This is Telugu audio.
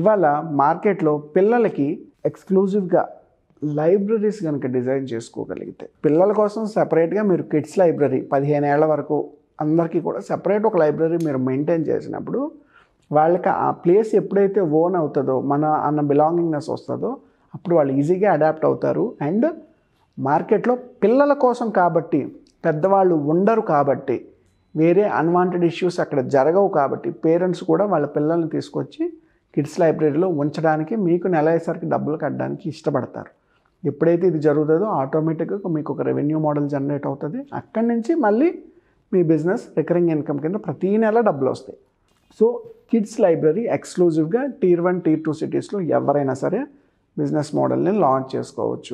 ఇవాళ మార్కెట్లో పిల్లలకి ఎక్స్క్లూజివ్గా లైబ్రరీస్ కనుక డిజైన్ చేసుకోగలిగితే పిల్లల కోసం సపరేట్గా మీరు కిడ్స్ లైబ్రరీ పదిహేను ఏళ్ల వరకు అందరికీ కూడా సపరేట్ ఒక లైబ్రరీ మీరు మెయింటైన్ చేసినప్పుడు వాళ్ళకి ఆ ప్లేస్ ఎప్పుడైతే ఓన్ అవుతుందో మన అన్న బిలాంగింగ్నెస్ వస్తుందో అప్పుడు వాళ్ళు ఈజీగా అడాప్ట్ అవుతారు అండ్ మార్కెట్లో పిల్లల కోసం కాబట్టి పెద్దవాళ్ళు ఉండరు కాబట్టి వేరే అన్వాంటెడ్ ఇష్యూస్ అక్కడ జరగవు కాబట్టి పేరెంట్స్ కూడా వాళ్ళ పిల్లల్ని తీసుకొచ్చి కిడ్స్ లైబ్రరీలో ఉంచడానికి మీకు నెల అయ్యేసరికి డబ్బులు కట్టడానికి ఇష్టపడతారు ఎప్పుడైతే ఇది జరుగుతుందో ఆటోమేటిక్గా మీకు ఒక రెవెన్యూ మోడల్ జనరేట్ అవుతుంది అక్కడి నుంచి మళ్ళీ మీ బిజినెస్ రికరింగ్ ఇన్కమ్ కింద ప్రతీ నెల డబ్బులు వస్తాయి సో కిడ్స్ లైబ్రరీ ఎక్స్క్లూజివ్గా టీర్ వన్ టీర్ టూ సిటీస్లో ఎవరైనా సరే బిజినెస్ మోడల్ని లాంచ్ చేసుకోవచ్చు